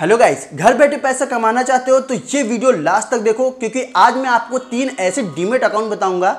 hello guys घर बैठे पैसा कमाना चाहते हो तो ये वीडियो लास्ट तक देखो क्योंकि आज मैं आपको तीन ऐसे डीमेट अकाउंट बताऊंगा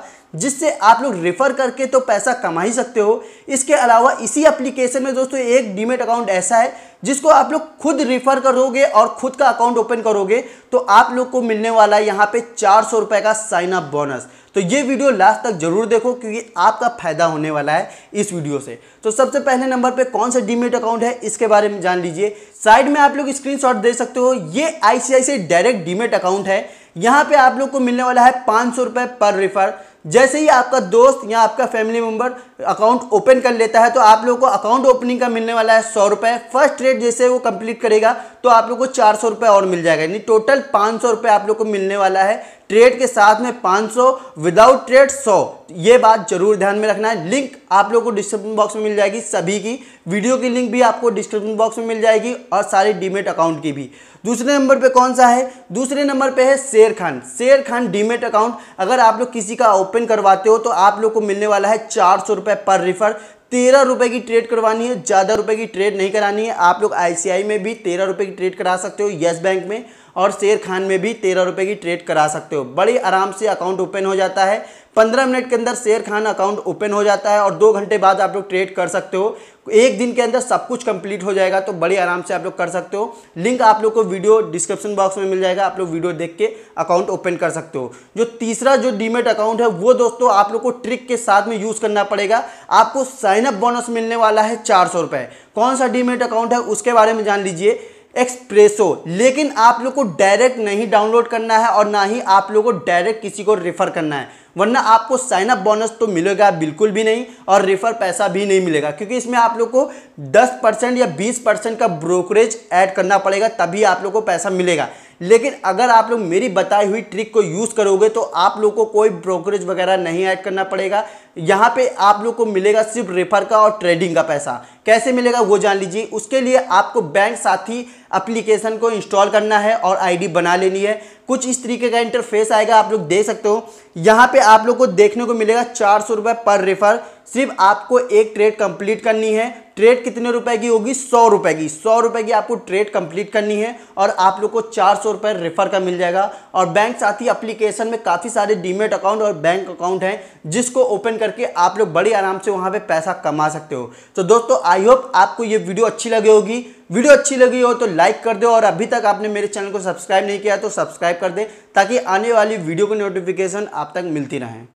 जिससे आप लोग रेफर करके तो पैसा कमा ही सकते हो इसके अलावा इसी एप्लीकेशन में दोस्तों एक डीमेट अकाउंट ऐसा है जिसको आप लोग खुद रेफर करोगे और खुद का अकाउंट ओपन करोगे तो आप लोग को मिलने वाला है यहाँ पे चार सौ का साइन अप बोनस तो ये वीडियो लास्ट तक जरूर देखो क्योंकि आपका फायदा होने वाला है इस वीडियो से तो सबसे पहले नंबर पे कौन सा डीमेट अकाउंट है इसके बारे में जान लीजिए साइड में आप लोग स्क्रीनशॉट दे सकते हो ये आईसीआईसी डायरेक्ट डीमेट अकाउंट है यहाँ पे आप लोग को मिलने वाला है पाँच सौ पर रिफर जैसे ही आपका दोस्त या आपका फैमिली मेंबर अकाउंट ओपन कर लेता है तो आप लोगों को अकाउंट ओपनिंग का मिलने वाला है सौ रुपये फर्स्ट ट्रेड जैसे वो कंप्लीट करेगा तो आप लोग को चार सौ रुपये और मिल जाएगा यानी टोटल पाँच सौ रुपये आप लोग को मिलने वाला है ट्रेड के साथ में 500 विदाउट ट्रेड 100 ये बात जरूर ध्यान में रखना है लिंक आप लोगों को डिस्क्रिप्शन बॉक्स में मिल जाएगी सभी की वीडियो की लिंक भी आपको डिस्क्रिप्शन बॉक्स में मिल जाएगी और सारे डीमेट अकाउंट की भी दूसरे नंबर पे कौन सा है दूसरे नंबर पे है शेर खान शेर खान डीमेट अकाउंट अगर आप लोग किसी का ओपन करवाते हो तो आप लोग को मिलने वाला है चार सौ पर रिफर तेरह रुपए की ट्रेड करवानी है ज़्यादा रुपए की ट्रेड नहीं करानी है आप लोग आईसीआई में भी तेरह रुपए की ट्रेड करा सकते हो येस बैंक में और शेर खान में भी तेरह रुपए की ट्रेड करा सकते हो बड़े आराम से अकाउंट ओपन हो जाता है पंद्रह मिनट के अंदर शेयर खान अकाउंट ओपन हो जाता है और दो घंटे बाद आप लोग ट्रेड कर सकते हो एक दिन के अंदर सब कुछ कंप्लीट हो जाएगा तो बड़ी आराम से आप लोग कर सकते हो लिंक आप लोग को वीडियो डिस्क्रिप्शन बॉक्स में मिल जाएगा आप लोग वीडियो देख के अकाउंट ओपन कर सकते हो जो तीसरा जो डीमेट अकाउंट है वो दोस्तों आप लोग को ट्रिक के साथ में यूज़ करना पड़ेगा आपको साइनअप बोनस मिलने वाला है चार सौ कौन सा डीमेट अकाउंट है उसके बारे में जान लीजिए एक्सप्रेसो लेकिन आप लोग को डायरेक्ट नहीं डाउनलोड करना है और ना ही आप लोग को डायरेक्ट किसी को रेफर करना है वरना आपको साइन अप बोनस तो मिलेगा बिल्कुल भी नहीं और रेफर पैसा भी नहीं मिलेगा क्योंकि इसमें आप लोग को 10 परसेंट या 20 परसेंट का ब्रोकरेज ऐड करना पड़ेगा तभी आप लोग को पैसा मिलेगा लेकिन अगर आप लोग मेरी बताई हुई ट्रिक को यूज़ करोगे तो आप लोग को कोई ब्रोकरेज वगैरह नहीं ऐड करना पड़ेगा यहाँ पे आप लोग को मिलेगा सिर्फ रेफर का और ट्रेडिंग का पैसा कैसे मिलेगा वो जान लीजिए उसके लिए आपको बैंक साथी एप्लीकेशन को इंस्टॉल करना है और आईडी बना लेनी है कुछ इस तरीके का इंटरफेस आएगा आप लोग देख सकते हो यहाँ पे आप लोग को देखने को मिलेगा चार सौ रुपये पर रेफर सिर्फ आपको एक ट्रेड कंप्लीट करनी है ट्रेड कितने रुपए की होगी सौ रुपए की सौ रुपए की आपको ट्रेड कंप्लीट करनी है और आप लोग को चार सौ रुपये रेफर का मिल जाएगा और बैंक साथ ही अप्लीकेशन में काफ़ी सारे डीमेट अकाउंट और बैंक अकाउंट हैं जिसको ओपन करके आप लोग बड़े आराम से वहाँ पे पैसा कमा सकते हो तो दोस्तों आई होप आपको ये वीडियो अच्छी लगी होगी वीडियो अच्छी लगी हो तो लाइक कर दो और अभी तक आपने मेरे चैनल को सब्सक्राइब नहीं किया तो सब्सक्राइब कर दे ताकि आने वाली वीडियो की नोटिफिकेशन आप तक मिलती रहें